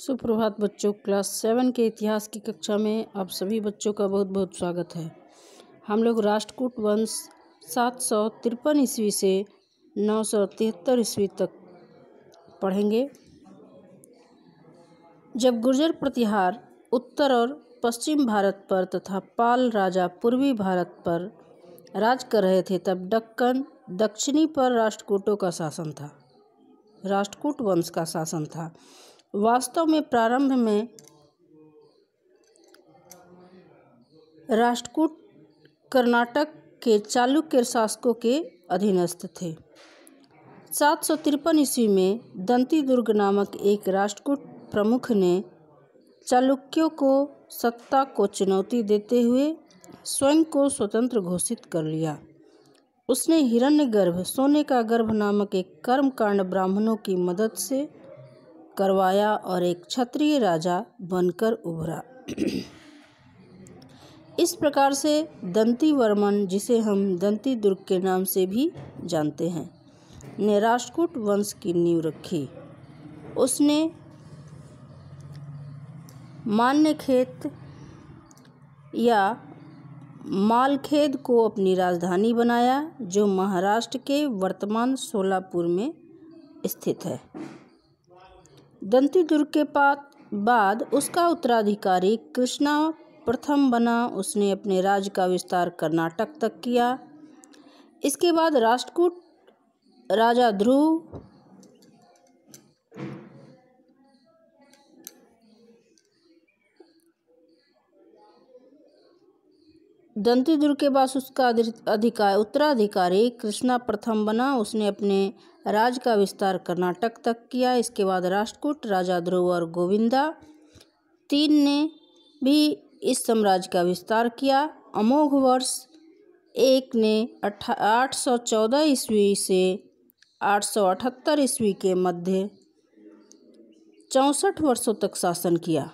सुप्रभात बच्चों class seven के इतिहास की कक्षा में आप सभी बच्चों का बहुत बहुत स्वागत है हम लोग राष्ट्रकूट वंश सात सौ तिरपन ईस्वी से नौ सौ तिहत्तर ईस्वी तक पढ़ेंगे जब गुर्जर प्रतिहार उत्तर और पश्चिम भारत पर तथा पाल राजा पूर्वी भारत पर राज कर रहे थे तब डक्कन दक्षिणी पर राष्ट्रकूटों का शासन था राष्ट्रकूट वंश का शासन था वास्तव में प्रारंभ में राष्ट्रकूट कर्नाटक के चालुक्य शासकों के अधीनस्थ थे सात सौ तिरपन ईस्वी में दंती दुर्ग नामक एक राष्ट्रकूट प्रमुख ने चालुक्यों को सत्ता को चुनौती देते हुए स्वयं को स्वतंत्र घोषित कर लिया उसने हिरण्यगर्भ सोने का गर्भ नामक एक कर्मकांड ब्राह्मणों की मदद से करवाया और एक क्षत्रिय राजा बनकर उभरा इस प्रकार से दंती वर्मन जिसे हम दंती दुर्ग के नाम से भी जानते हैं ने राजकूट वंश की नींव रखी उसने मान्यखेत या मालखेद को अपनी राजधानी बनाया जो महाराष्ट्र के वर्तमान सोलापुर में स्थित है दंती दुर्ग के पात बाद उसका उत्तराधिकारी कृष्णा प्रथम बना उसने अपने राज्य का विस्तार कर्नाटक तक किया इसके बाद राष्ट्रकूट राजा ध्रुव दंती दुर्ग के पास उसका अधिकार उत्तराधिकारी कृष्णा प्रथम बना उसने अपने राज का विस्तार कर्नाटक तक किया इसके बाद राष्ट्रकूट राजा ध्रुव और गोविंदा तीन ने भी इस साम्राज्य का विस्तार किया अमोघ वर्ष एक ने आठ सौ चौदह ईस्वी से आठ सौ अठहत्तर ईस्वी के मध्य चौंसठ वर्षों तक शासन किया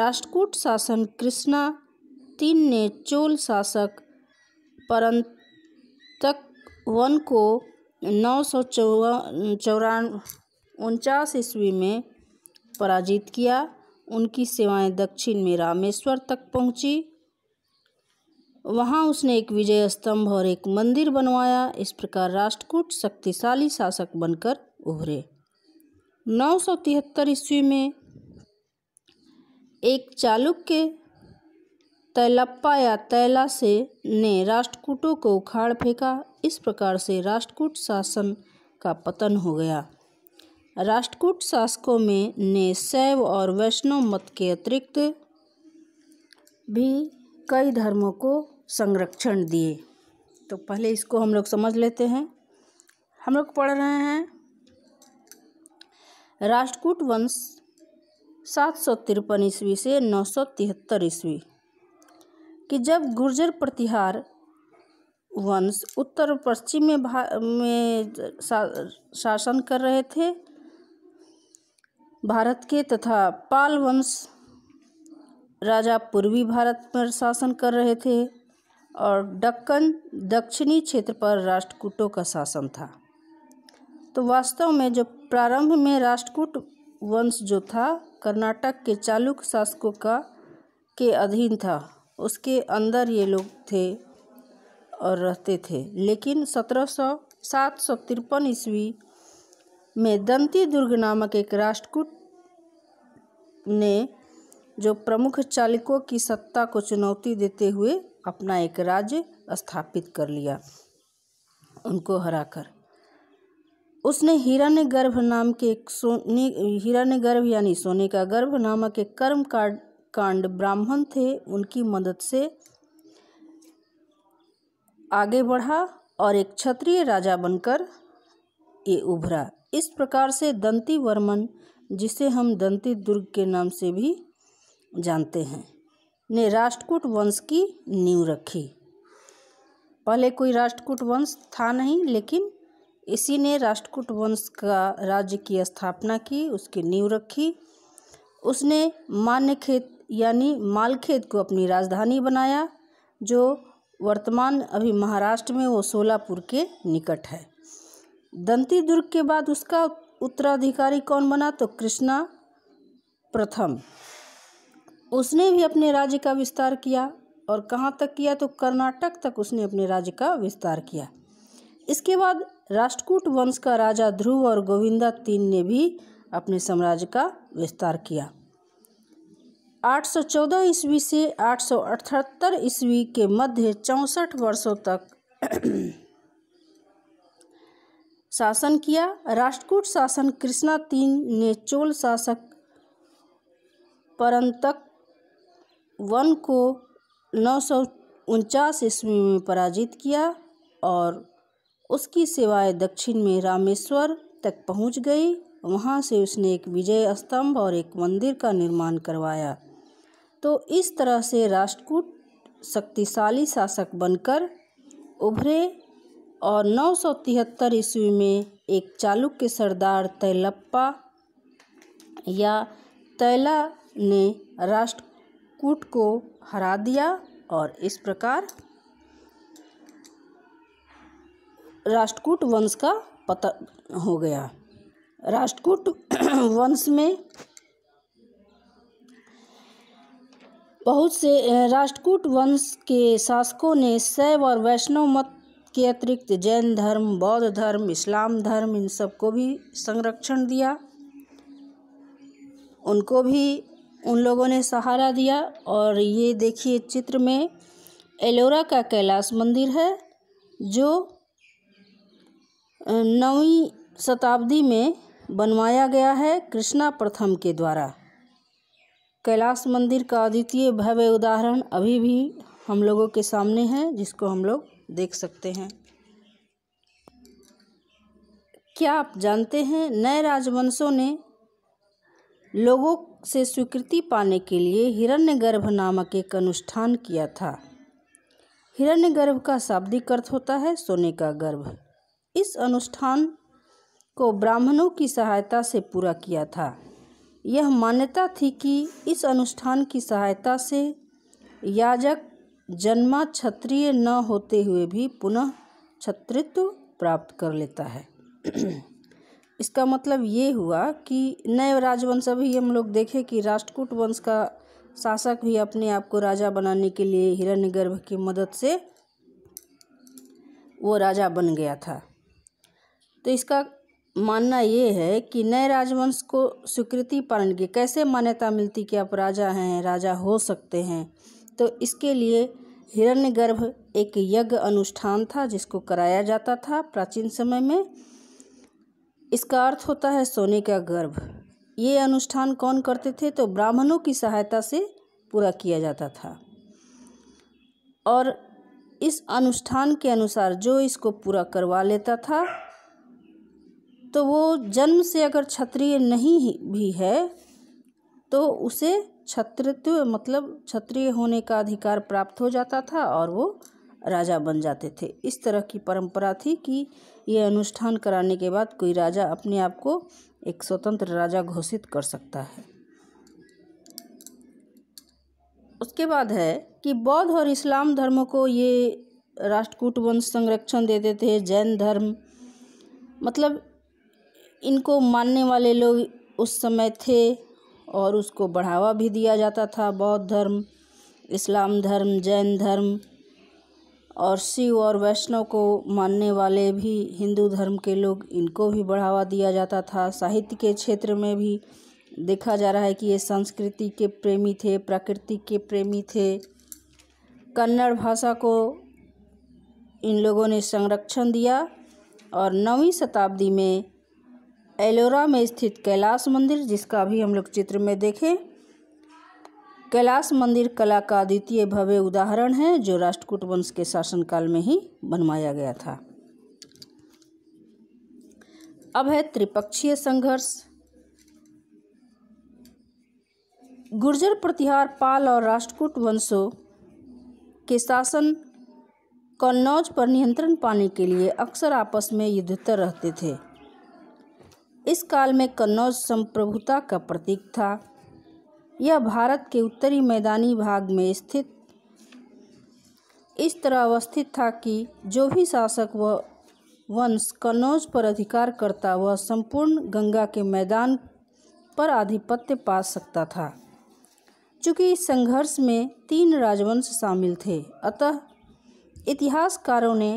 राष्ट्रकूट शासन कृष्णा तीन ने चोल शासक परंतक वन को नौ सौ चौरान उनचास ईस्वी में पराजित किया उनकी सेवाएं दक्षिण में रामेश्वर तक पहुंची वहां उसने एक विजय स्तंभ और एक मंदिर बनवाया इस प्रकार राष्ट्रकूट शक्तिशाली शासक बनकर उभरे नौ सौ तिहत्तर ईस्वी में एक चालुक्य तैलप्पा या तैला से ने राष्ट्रकूटों को उखाड़ फेंका इस प्रकार से राष्ट्रकूट शासन का पतन हो गया राष्ट्रकूट शासकों में ने शैव और वैष्णव मत के अतिरिक्त भी कई धर्मों को संरक्षण दिए तो पहले इसको हम लोग समझ लेते हैं हम लोग पढ़ रहे हैं राष्ट्रकूट वंश सात सौ तिरपन ईस्वी से नौ सौ तिहत्तर ईस्वी कि जब गुर्जर प्रतिहार वंश उत्तर पश्चिम में भा में शासन कर रहे थे भारत के तथा पाल वंश राजा पूर्वी भारत पर शासन कर रहे थे और डक्कन दक्षिणी क्षेत्र पर राष्ट्रकूटों का शासन था तो वास्तव में जो प्रारंभ में राष्ट्रकूट वंश जो था कर्नाटक के चालुक्य शासकों का के अधीन था उसके अंदर ये लोग थे और रहते थे लेकिन सत्रह सौ सात सौ तिरपन ईस्वी में दंती दुर्ग नामक एक राष्ट्रकूट ने जो प्रमुख चालकों की सत्ता को चुनौती देते हुए अपना एक राज्य स्थापित कर लिया उनको हराकर उसने हिरण्य गर्भ नाम के एक सोने हिरण्य गर्भ यानी सोने का गर्भ नामक एक कर्म कांड कांड ब्राह्मण थे उनकी मदद से आगे बढ़ा और एक क्षत्रिय राजा बनकर ये उभरा इस प्रकार से दंती वर्मन जिसे हम दंती दुर्ग के नाम से भी जानते हैं ने राष्ट्रकूट वंश की नींव रखी पहले कोई राष्ट्रकूट वंश था नहीं लेकिन इसी ने राष्ट्रकूट वंश का राज्य की स्थापना की उसकी नींव रखी उसने मान्य खेत यानी मालखेत को अपनी राजधानी बनाया जो वर्तमान अभी महाराष्ट्र में वो सोलापुर के निकट है दंती दुर्ग के बाद उसका उत्तराधिकारी कौन बना तो कृष्णा प्रथम उसने भी अपने राज्य का विस्तार किया और कहाँ तक किया तो कर्नाटक तक उसने अपने राज्य का विस्तार किया इसके बाद राष्ट्रकूट वंश का राजा ध्रुव और गोविंदा तीन ने भी अपने साम्राज्य का विस्तार किया 814 ईस्वी से 878 ईस्वी के मध्य चौंसठ वर्षों तक शासन किया राष्ट्रकूट शासन कृष्णा तीन ने चोल शासक परंतक वन को नौ सौ उनचास ईस्वी में पराजित किया और उसकी सेवाएं दक्षिण में रामेश्वर तक पहुंच गई वहाँ से उसने एक विजय स्तंभ और एक मंदिर का निर्माण करवाया तो इस तरह से राष्ट्रकूट शक्तिशाली शासक बनकर उभरे और तिहत्तर ईस्वी में एक चालुक्य सरदार तैलप्पा या तैला ने राष्ट्रकूट को हरा दिया और इस प्रकार राष्ट्रकूट वंश का पतन हो गया राष्ट्रकूट वंश में बहुत से राष्ट्रकूट वंश के शासकों ने शैव और वैष्णव मत के अतिरिक्त जैन धर्म बौद्ध धर्म इस्लाम धर्म इन सब को भी संरक्षण दिया उनको भी उन लोगों ने सहारा दिया और ये देखिए चित्र में एलोरा का कैलाश मंदिर है जो नवी शताब्दी में बनवाया गया है कृष्णा प्रथम के द्वारा कैलाश मंदिर का अद्वितीय भव्य उदाहरण अभी भी हम लोगों के सामने है जिसको हम लोग देख सकते हैं क्या आप जानते हैं नए राजवंशों ने लोगों से स्वीकृति पाने के लिए हिरण्यगर्भ नामक एक अनुष्ठान किया था हिरण्यगर्भ का शाब्दिक अर्थ होता है सोने का गर्भ इस अनुष्ठान को ब्राह्मणों की सहायता से पूरा किया था यह मान्यता थी कि इस अनुष्ठान की सहायता से याजक जन्मा क्षत्रिय न होते हुए भी पुनः क्षत्रित्व प्राप्त कर लेता है इसका मतलब ये हुआ कि नए राजवंश अभी हम लोग देखें कि राष्ट्रकूट वंश का शासक भी अपने आप को राजा बनाने के लिए हिरण्यगर्भ की मदद से वो राजा बन गया था तो इसका मानना ये है कि नए राजवंश को स्वीकृति पालन की कैसे मान्यता मिलती कि आप राजा हैं राजा हो सकते हैं तो इसके लिए हिरण्यगर्भ एक यज्ञ अनुष्ठान था जिसको कराया जाता था प्राचीन समय में इसका अर्थ होता है सोने का गर्भ ये अनुष्ठान कौन करते थे तो ब्राह्मणों की सहायता से पूरा किया जाता था और इस अनुष्ठान के अनुसार जो इसको पूरा करवा लेता था तो वो जन्म से अगर क्षत्रिय नहीं भी है तो उसे क्षत्रित्व मतलब क्षत्रिय होने का अधिकार प्राप्त हो जाता था और वो राजा बन जाते थे इस तरह की परंपरा थी कि ये अनुष्ठान कराने के बाद कोई राजा अपने आप को एक स्वतंत्र राजा घोषित कर सकता है उसके बाद है कि बौद्ध और इस्लाम धर्मों को ये राष्ट्रकूट वंश संरक्षण देते थे जैन धर्म मतलब इनको मानने वाले लोग उस समय थे और उसको बढ़ावा भी दिया जाता था बौद्ध धर्म इस्लाम धर्म जैन धर्म और शिव और वैष्णव को मानने वाले भी हिंदू धर्म के लोग इनको भी बढ़ावा दिया जाता था साहित्य के क्षेत्र में भी देखा जा रहा है कि ये संस्कृति के प्रेमी थे प्रकृति के प्रेमी थे कन्नड़ भाषा को इन लोगों ने संरक्षण दिया और नौवीं शताब्दी में एलोरा में स्थित कैलाश मंदिर जिसका भी हम लोग चित्र में देखें कैलाश मंदिर कला का द्वितीय भव्य उदाहरण है जो राष्ट्रकूट वंश के शासनकाल में ही बनवाया गया था अब है त्रिपक्षीय संघर्ष गुर्जर प्रतिहार पाल और राष्ट्रकूट वंशों के शासन कन्नौज पर नियंत्रण पाने के लिए अक्सर आपस में युद्धतर रहते थे इस काल में कन्नौज संप्रभुता का प्रतीक था यह भारत के उत्तरी मैदानी भाग में स्थित इस तरह अवस्थित था कि जो भी शासक व वंश कन्नौज पर अधिकार करता वह संपूर्ण गंगा के मैदान पर आधिपत्य पा सकता था चूँकि इस संघर्ष में तीन राजवंश शामिल थे अतः इतिहासकारों ने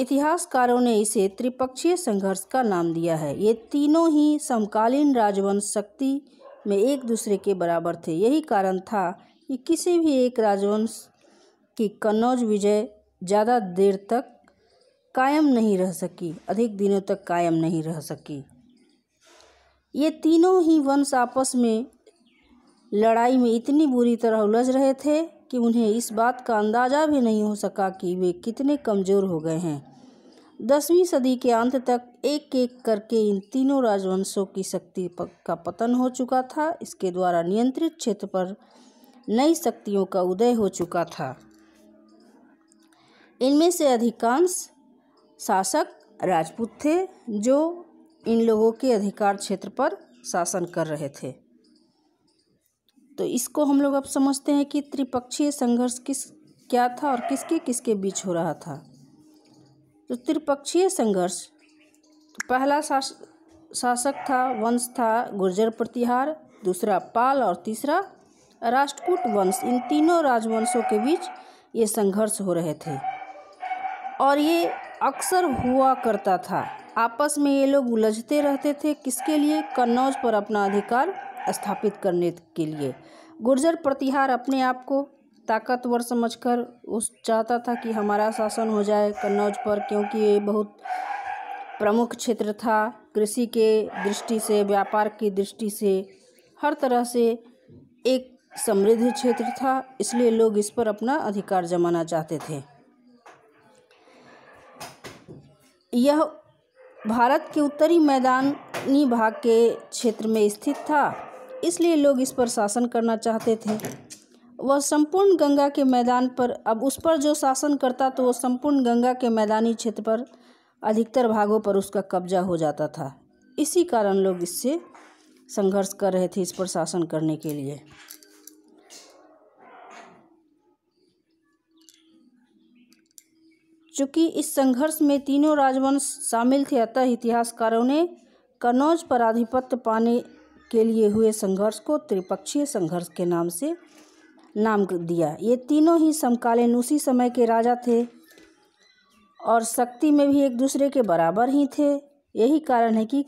इतिहासकारों ने इसे त्रिपक्षीय संघर्ष का नाम दिया है ये तीनों ही समकालीन राजवंश शक्ति में एक दूसरे के बराबर थे यही कारण था कि किसी भी एक राजवंश की कन्नौज विजय ज़्यादा देर तक कायम नहीं रह सकी अधिक दिनों तक कायम नहीं रह सकी ये तीनों ही वंश आपस में लड़ाई में इतनी बुरी तरह उलझ रहे थे कि उन्हें इस बात का अंदाज़ा भी नहीं हो सका कि वे कितने कमज़ोर हो गए हैं दसवीं सदी के अंत तक एक एक करके इन तीनों राजवंशों की शक्ति का पतन हो चुका था इसके द्वारा नियंत्रित क्षेत्र पर नई शक्तियों का उदय हो चुका था इनमें से अधिकांश शासक राजपूत थे जो इन लोगों के अधिकार क्षेत्र पर शासन कर रहे थे तो इसको हम लोग अब समझते हैं कि त्रिपक्षीय संघर्ष किस क्या था और किसके किसके बीच हो रहा था तो त्रिपक्षीय संघर्ष तो पहला शास, शासक था वंश था गुर्जर प्रतिहार दूसरा पाल और तीसरा राष्ट्रकूट वंश इन तीनों राजवंशों के बीच ये संघर्ष हो रहे थे और ये अक्सर हुआ करता था आपस में ये लोग उलझते रहते थे किसके लिए कन्नौज पर अपना अधिकार स्थापित करने के लिए गुर्जर प्रतिहार अपने आप को ताकतवर समझकर उस चाहता था कि हमारा शासन हो जाए कन्नौज पर क्योंकि ये बहुत प्रमुख क्षेत्र था कृषि के दृष्टि से व्यापार की दृष्टि से हर तरह से एक समृद्ध क्षेत्र था इसलिए लोग इस पर अपना अधिकार जमाना चाहते थे यह भारत के उत्तरी मैदानी भाग के क्षेत्र में स्थित था इसलिए लोग इस पर शासन करना चाहते थे वह संपूर्ण गंगा के मैदान पर अब उस पर जो शासन करता तो वह संपूर्ण गंगा के मैदानी क्षेत्र पर अधिकतर भागों पर उसका कब्जा हो जाता था इसी कारण लोग इससे संघर्ष कर रहे थे इस पर शासन करने के लिए चूँकि इस संघर्ष में तीनों राजवंश शामिल थे अतः इतिहासकारों ने कन्नौज पर आधिपत्य पाने के लिए हुए संघर्ष को त्रिपक्षीय संघर्ष के नाम से नाम दिया ये तीनों ही समकालीन उसी समय के राजा थे और शक्ति में भी एक दूसरे के बराबर ही थे यही कारण है कि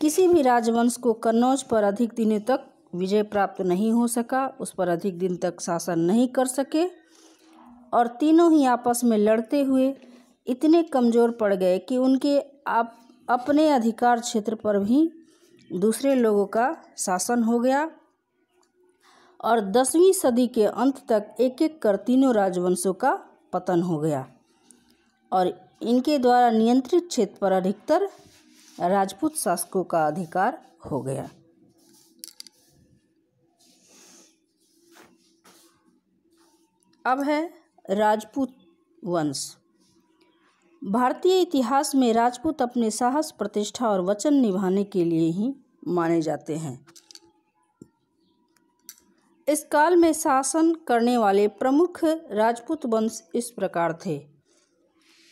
किसी भी राजवंश को कन्नौज पर अधिक दिनों तक विजय प्राप्त नहीं हो सका उस पर अधिक दिन तक शासन नहीं कर सके और तीनों ही आपस में लड़ते हुए इतने कमज़ोर पड़ गए कि उनके आप अपने अधिकार क्षेत्र पर भी दूसरे लोगों का शासन हो गया और दसवीं सदी के अंत तक एक एक कर तीनों राजवंशों का पतन हो गया और इनके द्वारा नियंत्रित क्षेत्र पर अधिकतर राजपूत शासकों का अधिकार हो गया अब है राजपूत वंश भारतीय इतिहास में राजपूत अपने साहस प्रतिष्ठा और वचन निभाने के लिए ही माने जाते हैं इस काल में शासन करने वाले प्रमुख राजपूत वंश इस प्रकार थे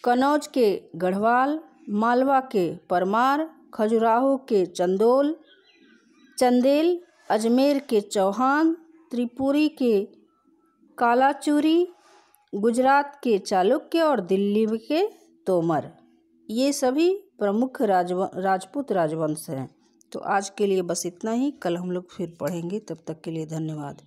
कनौज के गढ़वाल मालवा के परमार खजुराहो के चंदोल चंदेल अजमेर के चौहान त्रिपुरी के कालाचूरी गुजरात के चालुक्य और दिल्ली के तोमर ये सभी प्रमुख राजव राजपूत राजवंश हैं तो आज के लिए बस इतना ही कल हम लोग फिर पढ़ेंगे तब तक के लिए धन्यवाद